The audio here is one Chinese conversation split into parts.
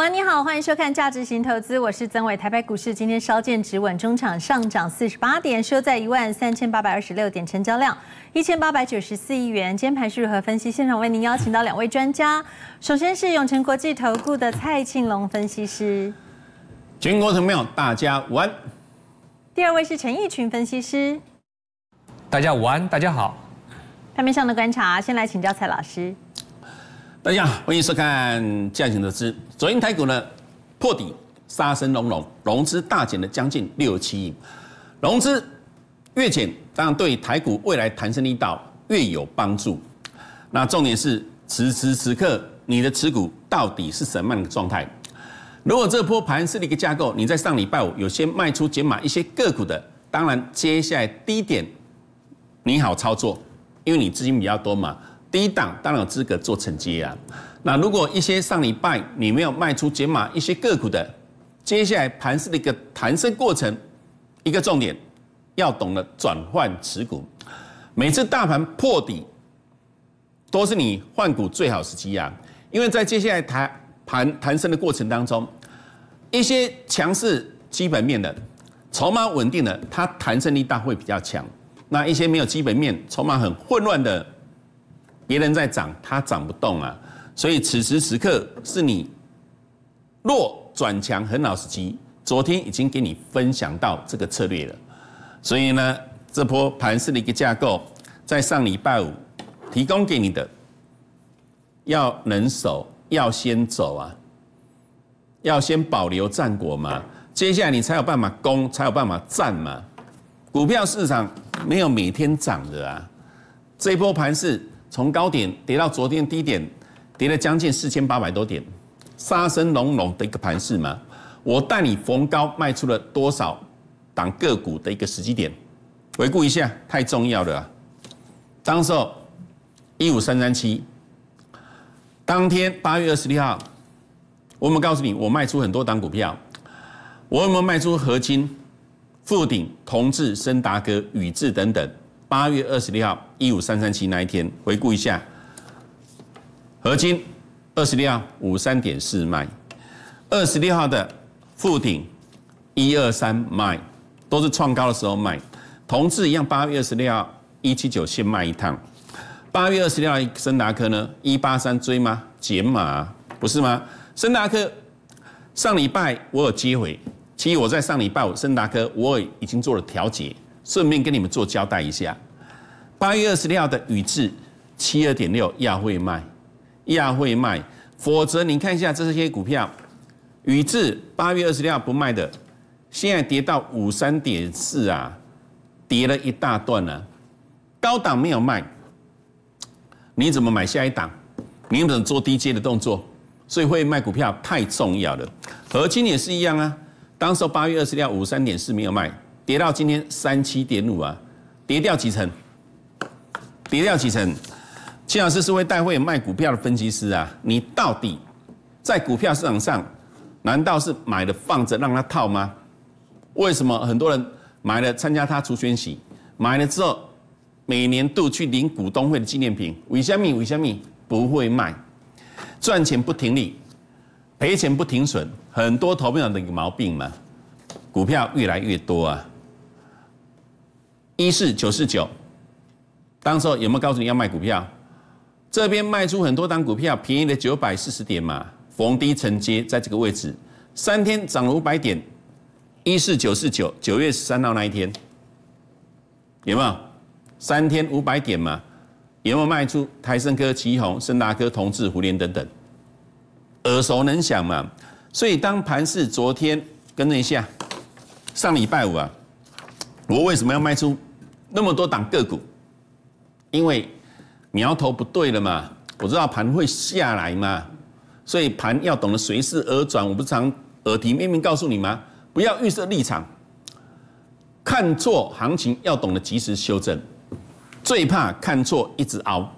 晚你好，欢迎收看价值型投资，我是曾伟。台北股市今天稍见止稳，中场上涨四十八点，收在一万三千八百二十六点，成交量一千八百九十四亿元。今天盘是如何分析？现场为您邀请到两位专家，首先是永诚国际投顾的蔡庆龙分析师，全国成妙，大家晚安。第二位是陈义群分析师，大家晚安，大家好。盘面上的观察，先来请教蔡老师。大家欢迎收看价值投资。昨天台股呢，破底杀声隆隆，融资大减了将近六七亿，融资越减，当然对台股未来弹升力道越有帮助。那重点是此时此刻你的持股到底是什么样的状态？如果这波盘是一个架构，你在上礼拜五有些卖出减码一些个股的，当然接下来低点你好操作，因为你资金比较多嘛。低档当然有资格做承接啊。那如果一些上礼拜你没有卖出解码一些个股的，接下来盘市的一个弹升过程，一个重点要懂得转换持股。每次大盘破底，都是你换股最好时机啊！因为在接下来弹盘弹升的过程当中，一些强势基本面的、筹码稳定的，它弹升力大会比较强。那一些没有基本面、筹码很混乱的，别人在涨，它涨不动啊。所以此时此刻是你弱转强很好司时机。昨天已经给你分享到这个策略了，所以呢，这波盘式的一个架构，在上礼拜五提供给你的，要能守，要先走啊，要先保留战果嘛，接下来你才有办法攻，才有办法战嘛。股票市场没有每天涨的啊，这波盘市。从高点跌到昨天低点，跌了将近四千八百多点，杀声隆隆的一个盘势嘛。我带你逢高卖出了多少档个股的一个时机点，回顾一下，太重要了。张硕一五三三七，当天八月二十六号，我们告诉你我卖出很多档股票？我有没有卖出合金、富鼎、同志、森达哥、宇智等等？八月二十六号一五三三七那一天，回顾一下，合金二十六号五三点四卖，二十六号的附顶一二三卖，都是创高的时候卖，同质一样，八月二十六号一七九先卖一趟。八月二十六号森达科呢一八三追吗？减码不是吗？森达科上礼拜我有机会，其实我在上礼拜森达科我已经做了调节。顺便跟你们做交代一下，八月二十六号的宇智七二点六，亚会卖，亚会卖，否则你看一下这些股票，宇智八月二十六号不卖的，现在跌到五三点四啊，跌了一大段了。高档没有卖，你怎么买下一档？你怎么做低阶的动作？所以会卖股票太重要了。和金也是一样啊，当时八月二十六五三点四没有卖。跌到今天三七点五啊，跌掉几成？跌掉几成？戚老师是位带会卖股票的分析师啊，你到底在股票市场上难道是买了放着让他套吗？为什么很多人买了参加他出宣席，买了之后每年度去领股东会的纪念品，为香米为香米不会卖，赚钱不停利，赔钱不停损，很多投票人的毛病嘛，股票越来越多啊。一四九四九，当时候有没有告诉你要卖股票？这边卖出很多单股票，便宜了九百四十点嘛，逢低承接在这个位置，三天涨了五百点，一四九四九，九月三号那一天有没有？三天五百点嘛，有没有卖出台盛科、旗宏、森达科、同志、福联等等，耳熟能详嘛？所以当盘市昨天跟了一下，上礼拜五啊，我为什么要卖出？那么多档个股，因为苗头不对了嘛，我知道盘会下来嘛，所以盘要懂得随势而转。我不常耳提面命告诉你吗？不要预设立场，看错行情要懂得及时修正，最怕看错一直熬，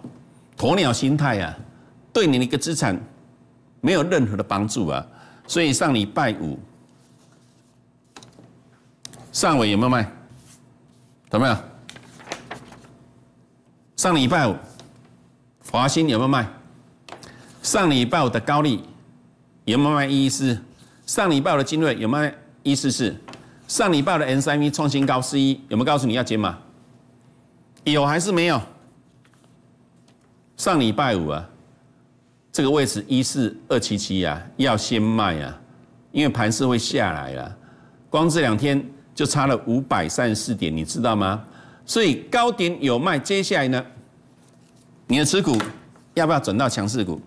鸵鸟心态啊，对你的一个资产没有任何的帮助啊。所以上礼拜五上尾有没有卖？怎么样？上礼拜五，华兴有没有卖？上礼拜五的高丽有没有卖一四？上礼拜五的金瑞有没有卖一四四？上礼拜五的 s 三 v 创新高四一有没有告诉你要接吗？有还是没有？上礼拜五啊，这个位置一四二七七啊，要先卖啊，因为盘势会下来了。光这两天就差了五百三十四点，你知道吗？所以高点有卖，接下来呢？你的持股要不要转到强势股？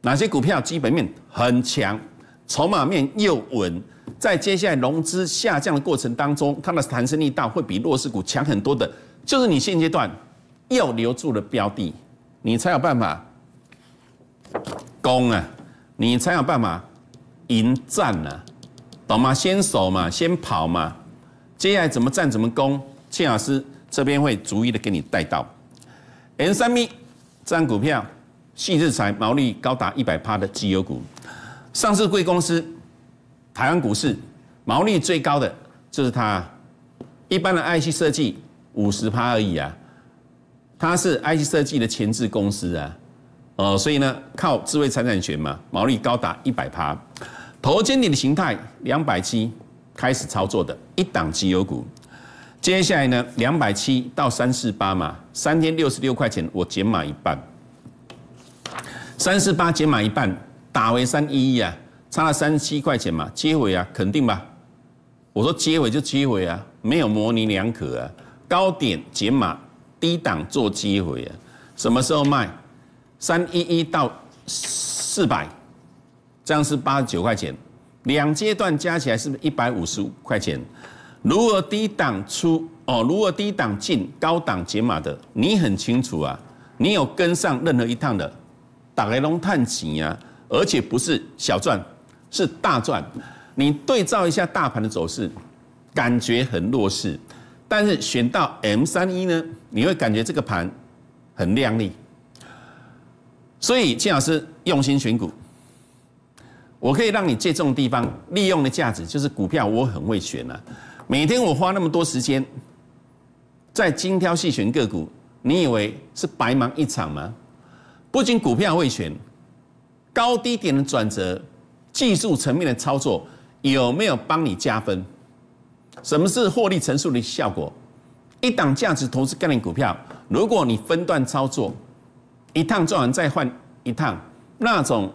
哪些股票基本面很强，筹码面又稳，在接下来融资下降的过程当中，它的弹性力道会比弱势股强很多的。就是你现阶段要留住了标的，你才有办法攻啊，你才有办法迎战啊，懂吗？先守嘛，先跑嘛，接下来怎么战怎么攻。谢老师这边会逐一的给你带到。N 三 i 这张股票，细日材毛利高达一百趴的绩优股，上市贵公司，台湾股市毛利最高的就是它。一般的 IC 设计五十趴而已啊，它是 IC 设计的前置公司啊，哦，所以呢靠智慧财产权嘛，毛利高达一百趴。头肩顶的形态，两百七开始操作的一档绩优股。接下来呢？两百七到三四八嘛，三天六十六块钱，我减码一半，三四八减码一半，打回三一一啊，差了三七块钱嘛，接回啊，肯定吧？我说接回就接回啊，没有模棱两可啊。高点减码，低档做机会啊。什么时候卖？三一一到四百，这样是八十九块钱，两阶段加起来是不一百五十块钱。如果低档出哦，如果低档进，高档解码的，你很清楚啊。你有跟上任何一趟的打雷、龙探底啊，而且不是小赚，是大赚。你对照一下大盘的走势，感觉很弱势，但是选到 M 三一呢，你会感觉这个盘很亮丽。所以金老师用心选股，我可以让你借这种地方利用的价值，就是股票我很会选啊。每天我花那么多时间在精挑细选个股，你以为是白忙一场吗？不仅股票会选，高低点的转折、技术层面的操作有没有帮你加分？什么是获利乘数的效果？一档价值投资概念股票，如果你分段操作，一趟做完再换一趟，那种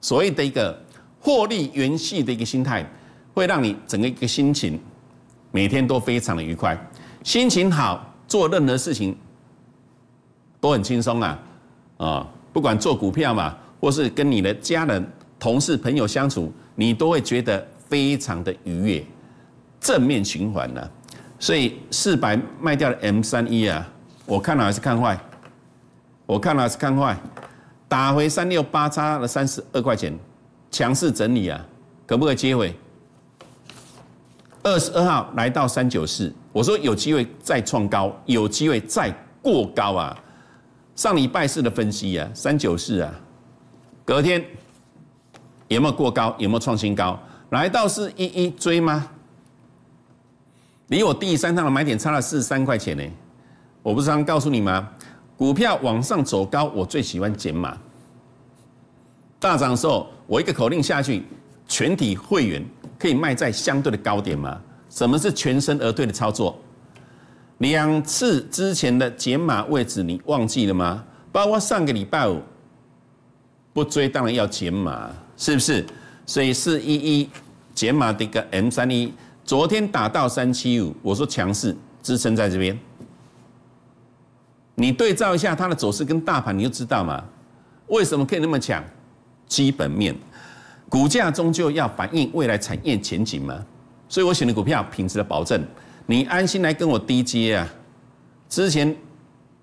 所谓的一个获利元气的一个心态。会让你整个一个心情每天都非常的愉快，心情好，做任何事情都很轻松啊！啊，不管做股票嘛，或是跟你的家人、同事、朋友相处，你都会觉得非常的愉悦，正面循环呢。所以四百卖掉的 M 三一啊，我看了还是看坏，我看了还是看坏，打回三六八，差了三十二块钱，强势整理啊，可不可以接回？二十二号来到三九四，我说有机会再创高，有机会再过高啊！上礼拜四的分析啊，三九四啊，隔天有没有过高？有没有创新高？来到是一一追吗？离我第三趟的买点差了四十三块钱呢！我不是刚告诉你吗？股票往上走高，我最喜欢减码。大涨的时候，我一个口令下去，全体会员。可以卖在相对的高点吗？什么是全身而退的操作？两次之前的减码位置你忘记了吗？包括上个礼拜五不追，当然要减码，是不是？所以是一一减码的一个 M 三一，昨天打到三七五，我说强势支撑在这边。你对照一下它的走势跟大盘，你就知道嘛。为什么可以那么强？基本面。股价终究要反映未来产业前景吗？所以我选的股票品质的保证，你安心来跟我低接啊。之前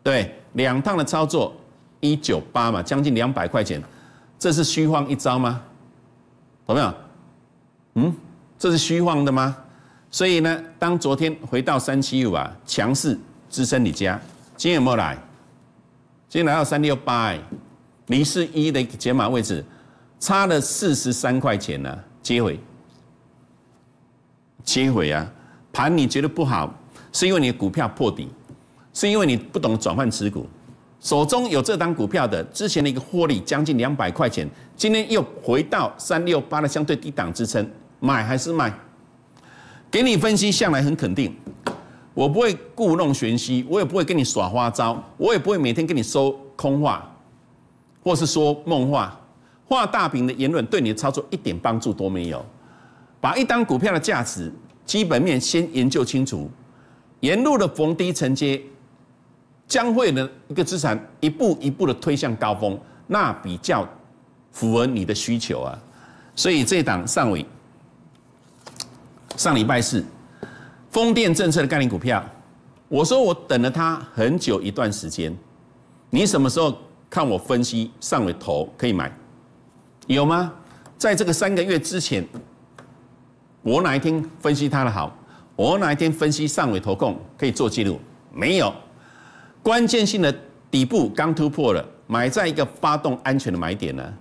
对两趟的操作，一九八嘛，将近两百块钱，这是虚晃一招吗？懂没有？嗯，这是虚晃的吗？所以呢，当昨天回到三七六啊，强势支撑你家，今天有没来？今天来到三六八，离四一的解码位置。差了四十三块钱呢，接回，接回啊！盘你觉得不好，是因为你的股票破底，是因为你不懂转换持股。手中有这张股票的，之前的一个获利将近两百块钱，今天又回到三六八的相对低档支撑，买还是卖？给你分析，向来很肯定，我不会故弄玄虚，我也不会跟你耍花招，我也不会每天跟你说空话，或是说梦话。画大饼的言论对你的操作一点帮助都没有。把一单股票的价值基本面先研究清楚，沿路的逢低承接，将会的一个资产一步一步的推向高峰，那比较符合你的需求啊。所以这档上尾，上礼拜四，风电政策的概念股票，我说我等了它很久一段时间，你什么时候看我分析上尾头可以买？有吗？在这个三个月之前，我哪一天分析它的好？我哪一天分析上尾投控可以做记录？没有。关键性的底部刚突破了，买在一个发动安全的买点呢，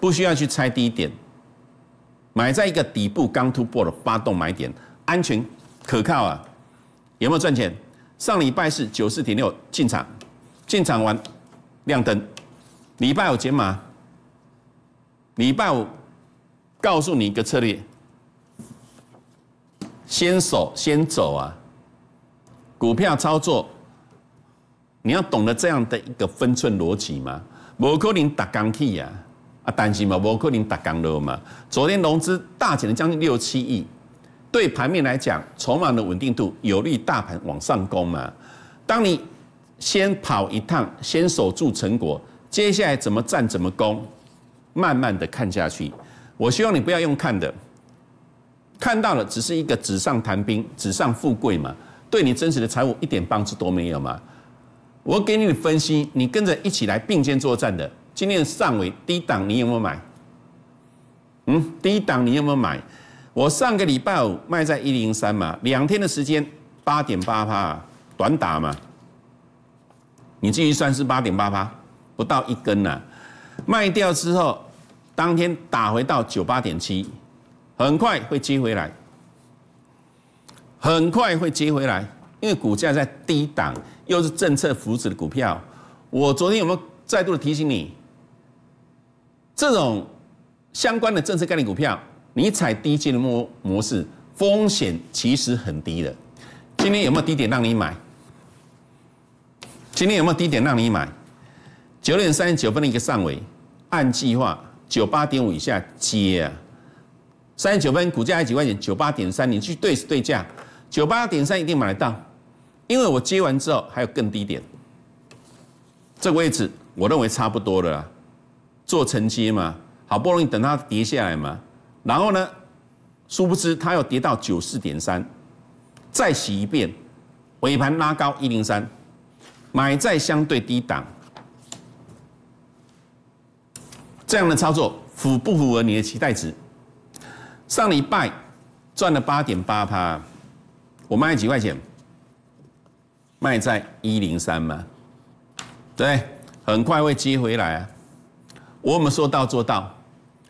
不需要去猜低点。买在一个底部刚突破的发动买点，安全可靠啊。有没有赚钱？上礼拜是九四点六进场，进场完亮灯，礼拜有解码。礼拜五，告诉你一个策略：先守先走啊！股票操作，你要懂得这样的一个分寸逻辑嘛？不可能打刚去啊！啊担心嘛？不可能打刚落嘛？昨天融资大减了将近六七亿，对盘面来讲，筹码的稳定度有利大盘往上攻嘛？当你先跑一趟，先守住成果，接下来怎么战怎么攻？慢慢的看下去，我希望你不要用看的，看到了只是一个纸上谈兵、纸上富贵嘛，对你真实的财务一点帮助都没有嘛。我给你的分析，你跟着一起来并肩作战的，今天上尾低档你有没有买？嗯，低档你有没有买？我上个礼拜五卖在一零三嘛，两天的时间八点八八，短打嘛，你继续算是八点八八，不到一根呐。卖掉之后，当天打回到九八点七，很快会接回来，很快会接回来，因为股价在低档，又是政策扶持的股票。我昨天有没有再度的提醒你？这种相关的政策概念股票，你踩低阶的模模式，风险其实很低的。今天有没有低点让你买？今天有没有低点让你买？九点三十九分的一个上尾，按计划九八点五以下接啊。三十九分股价还几块钱，九八点三，你去对对价，九八点三一定买得到，因为我接完之后还有更低点。这个位置我认为差不多了，做承接嘛，好不容易等它跌下来嘛。然后呢，殊不知它又跌到九四点三，再洗一遍，尾盘拉高一零三，买在相对低档。这样的操作符不符合你的期待值？上礼拜赚了八点八趴，我卖几块钱？卖在一零三吗？对，很快会接回来啊！我们说到做到。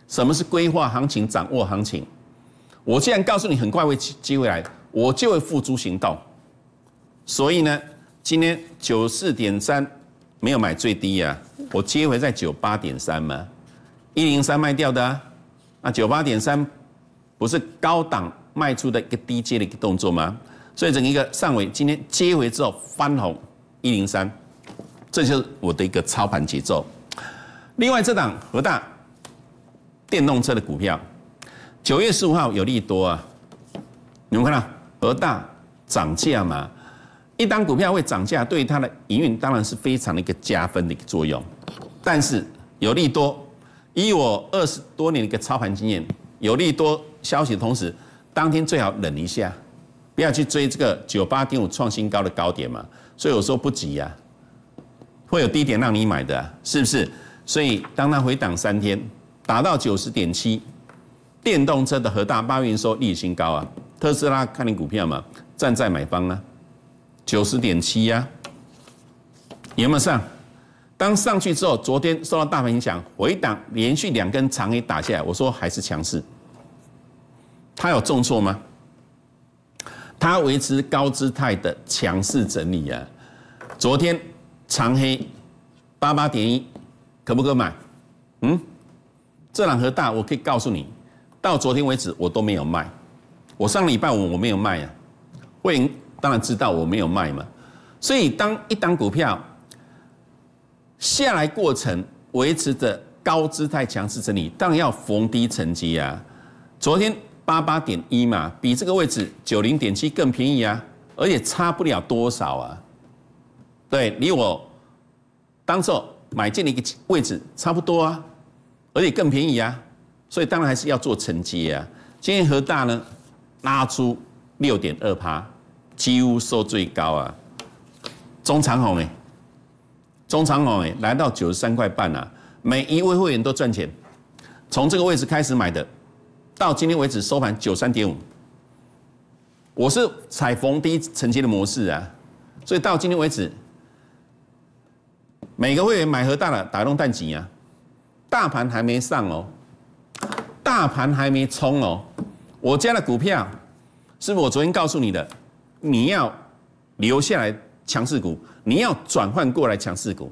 什么是规划行情、掌握行情？我既然告诉你很快会接回来，我就会付诸行动。所以呢，今天九四点三没有买最低啊，我接回在九八点三吗？一零三卖掉的，那九八点三不是高档卖出的一个低阶的一个动作吗？所以整一个上尾今天接回之后翻红一零三，这就是我的一个操盘节奏。另外这档和大电动车的股票，九月十五号有利多啊，你们看到和大涨价嘛？一档股票会涨价，对它的营运当然是非常的一个加分的一个作用，但是有利多。以我二十多年的一个操盘经验，有利多消息的同时，当天最好忍一下，不要去追这个九八点五创新高的高点嘛。所以我说不急呀，会有低点让你买的，是不是？所以当它回档三天，达到九十点七，电动车的核大八元收历史新高啊。特斯拉看你股票嘛，站在买方呢，九十点七呀，有没有上？当上去之后，昨天受到大盘影响回档，连续两根长黑打下来，我说还是强势。它有重挫吗？它维持高姿态的强势整理啊。昨天长黑八八点一，可不可买？嗯，这两盒大，我可以告诉你，到昨天为止我都没有卖。我上礼拜五我没有卖啊。魏莹当然知道我没有卖嘛。所以当一档股票。下来过程维持着高姿态强势整理，当然要逢低承接啊。昨天八八点一嘛，比这个位置九零点七更便宜啊，而且差不了多少啊。对，你我当做买进一个位置差不多啊，而且更便宜啊，所以当然还是要做承接啊。今天和大呢拉出六点二趴，几乎收最高啊，中长红哎。中长哦，哎，来到九十三块半啊！每一位会员都赚钱，从这个位置开始买的，到今天为止收盘九三点五。我是采逢低承接的模式啊，所以到今天为止，每个会员买和大了打动蛋几啊？大盘还没上哦，大盘还没冲哦，我家的股票，是不是我昨天告诉你的？你要留下来。强势股，你要转换过来强势股，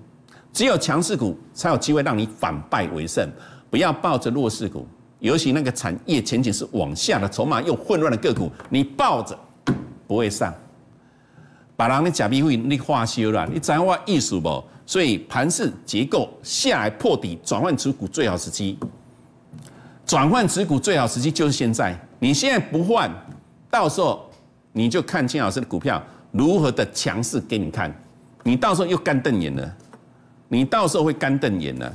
只有强势股才有机会让你反败为胜。不要抱着弱势股，尤其那个产业前景是往下的筹码又混乱的个股，你抱着不会上。把人的假币会你化销了，你掌握意思不？所以盘势结构下来破底，转换持股最好时机。转换持股最好时机就是现在，你现在不换，到时候你就看金老师的股票。如何的强势给你看？你到时候又干瞪眼了，你到时候会干瞪眼了。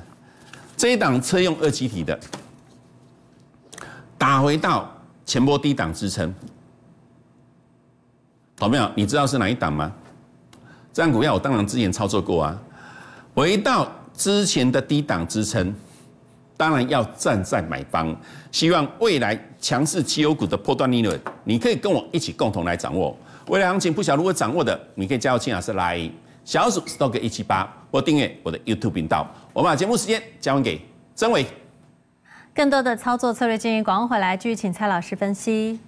这一档车用二气体的，打回到前波低档支撑，好没有？你知道是哪一档吗？这股票我当然之前操作过啊。回到之前的低档支撑，当然要站在买方，希望未来强势汽油股的破断利润，你可以跟我一起共同来掌握。未来行情不晓如何掌握的，你可以加入青雅是来小组，stock 一七八，或订阅我的 YouTube 频道。我把节目时间交给曾伟。更多的操作策略建议，广告回来继续请蔡老师分析。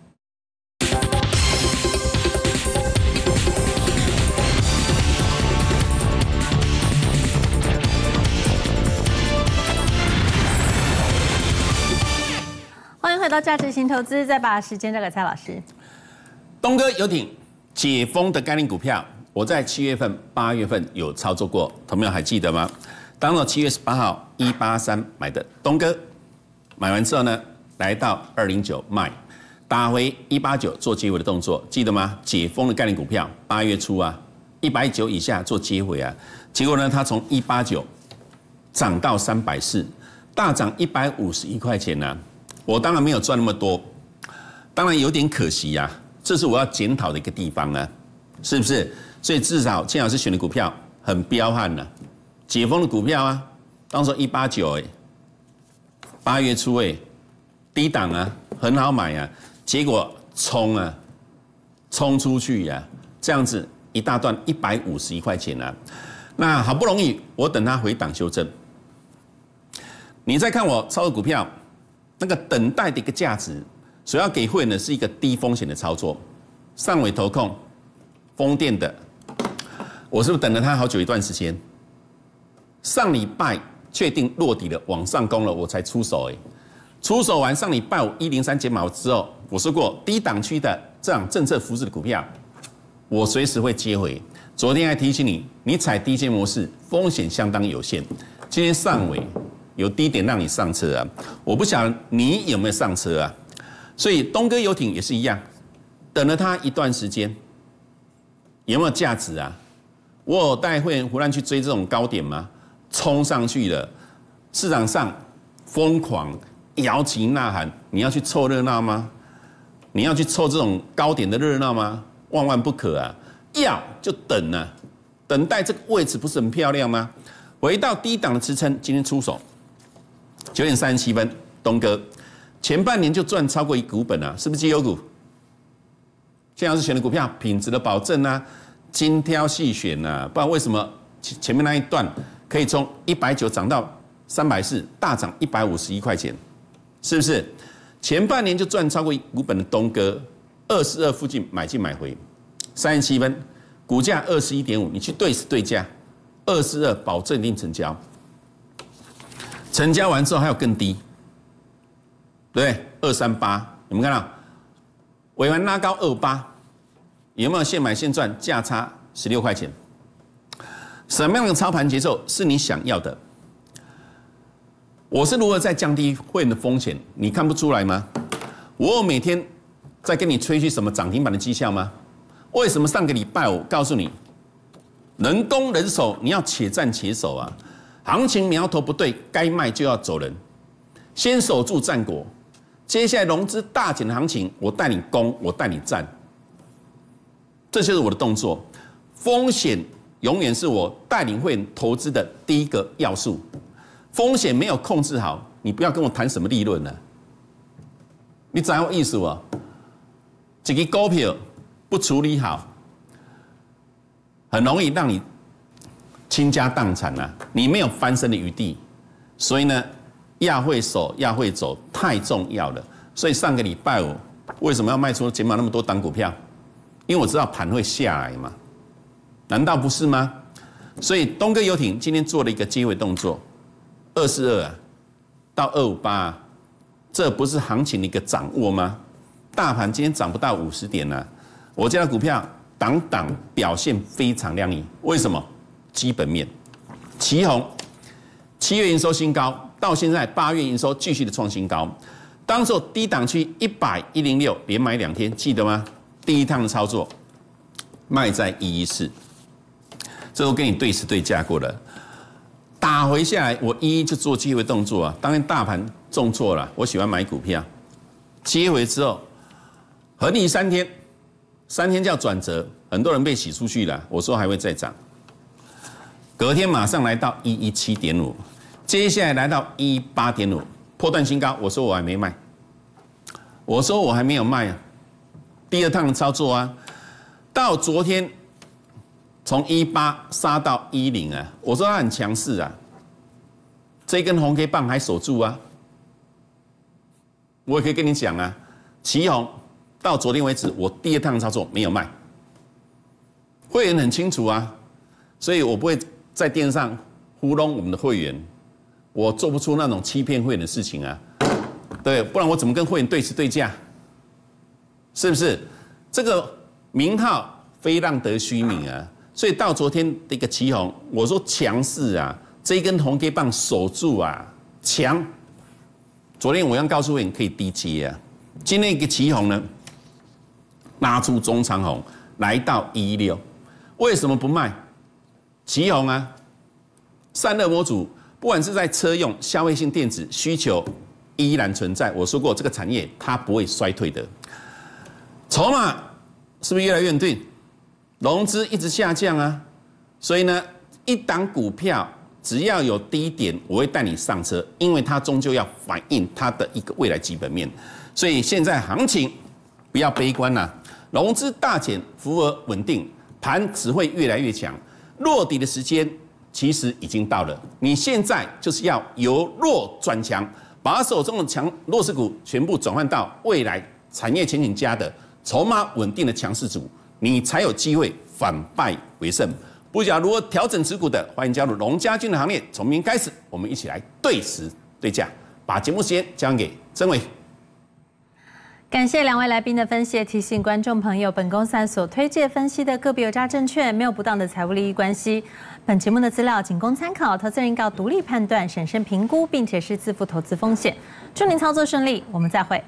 欢迎回到价值型投资，再把时间交给蔡老师。东哥游艇。解封的概念股票，我在七月份、八月份有操作过，朋友还记得吗？当了七月十八号，一八三买的东哥，买完之后呢，来到二零九卖，打回一八九做接回的动作，记得吗？解封的概念股票，八月初啊，一百九以下做接回啊，结果呢，它从一八九涨到三百四，大涨一百五十一块钱呢，我当然没有赚那么多，当然有点可惜呀。这是我要检讨的一个地方啊，是不是？所以至少金老师选的股票很彪悍呢，解封的股票啊，当时一八九哎，八月初哎，低档啊，很好买啊，结果冲啊，冲出去呀，这样子一大段一百五十一块钱啊，那好不容易我等它回档修正，你再看我操作股票那个等待的一个价值。主要给汇呢是一个低风险的操作，上尾投控、风电的，我是不是等了他好久一段时间？上礼拜确定落底了，往上攻了，我才出手哎。出手完上礼拜一零三睫码之后，我说过低档区的这样政策扶持的股票，我随时会接回。昨天还提醒你，你踩低阶模式风险相当有限。今天上尾有低点让你上车啊！我不晓得你有没有上车啊？所以东哥游艇也是一样，等了它一段时间，有没有价值啊？我带会员胡乱去追这种高点吗？冲上去了，市场上疯狂摇旗呐喊，你要去凑热闹吗？你要去凑这种高点的热闹吗？万万不可啊！要就等啊，等待这个位置不是很漂亮吗？回到低档的支撑，今天出手，九点三十七分，东哥。前半年就赚超过一股本啊，是不是绩优股？现在是选的股票品质的保证啊，精挑细选啊，不然为什么前前面那一段可以从一百九涨到三百四，大涨一百五十一块钱？是不是？前半年就赚超过一股本的东哥，二十二附近买进买回，三十七分，股价二十一点五，你去对是对价，二十二保证定成交，成交完之后还有更低。对，二三八，你们看到尾盘拉高二八，有没有现买现赚价差十六块钱？什么样的操盘节奏是你想要的？我是如何在降低员的风险？你看不出来吗？我每天在跟你吹嘘什么涨停板的绩效吗？为什么上个礼拜我告诉你，人工人手你要且战且守啊？行情苗头不对，该卖就要走人，先守住战果。接下来融资大减的行情，我带你攻，我带你战，这就是我的动作。风险永远是我带领会投资的第一个要素，风险没有控制好，你不要跟我谈什么利润了。你掌握意思哦，这个股票不处理好，很容易让你倾家荡产啊！你没有翻身的余地，所以呢。亚会手亚会走太重要了，所以上个礼拜五为什么要卖出起码那么多档股票？因为我知道盘会下来嘛，难道不是吗？所以东哥游艇今天做了一个机会动作，二四二到二五八，这不是行情的一个掌握吗？大盘今天涨不到五十点呢，我这的股票挡挡表现非常亮眼，为什么？基本面，旗宏七月营收新高。到现在八月营收继续的创新高，当时低档区一百一零六连买两天，记得吗？第一趟的操作，卖在一一四，这我跟你对时对价过了，打回下来我一一就做机会动作啊。当然大盘重挫了，我喜欢买股票接回之后，横立三天，三天叫转折，很多人被洗出去了。我说还会再涨，隔天马上来到一一七点五。接下来来到一八点五，破断新高。我说我还没卖，我说我还没有卖啊。第二趟操作啊，到昨天从一八杀到一零啊。我说它很强势啊，这根红 K 棒还守住啊。我也可以跟你讲啊，祁宏到昨天为止，我第二趟操作没有卖。会员很清楚啊，所以我不会在电视上糊弄我们的会员。我做不出那种欺骗会员的事情啊，对，不然我怎么跟会员对吃对价？是不是？这个名号非浪得虚名啊，所以到昨天的一个旗红，我说强势啊，这一根红 K 棒守住啊，强。昨天我要告诉会员可以低接啊，今天一个旗红呢，拉出中长红来到一六，为什么不卖？旗红啊，散热模组。不管是在车用、消费性电子，需求依然存在。我说过，这个产业它不会衰退的。筹码是不是越来越硬？融资一直下降啊，所以呢，一档股票只要有低点，我会带你上车，因为它终究要反映它的一个未来基本面。所以现在行情不要悲观呐，融资大减，符额稳定，盘只会越来越强，落底的时间。其实已经到了，你现在就是要由弱转强，把手中的强弱势股全部转换到未来产业前景佳的、筹码稳定的强势组，你才有机会反败为胜。不想如何调整持股的，欢迎加入龙家军的行列。从明天开始，我们一起来对时对价，把节目时间交给曾伟。感谢两位来宾的分析，提醒观众朋友，本公司所推介分析的个别有价证券没有不当的财务利益关系。本节目的资料仅供参考，投资人应告独立判断、审慎评估，并且是自负投资风险。祝您操作顺利，我们再会。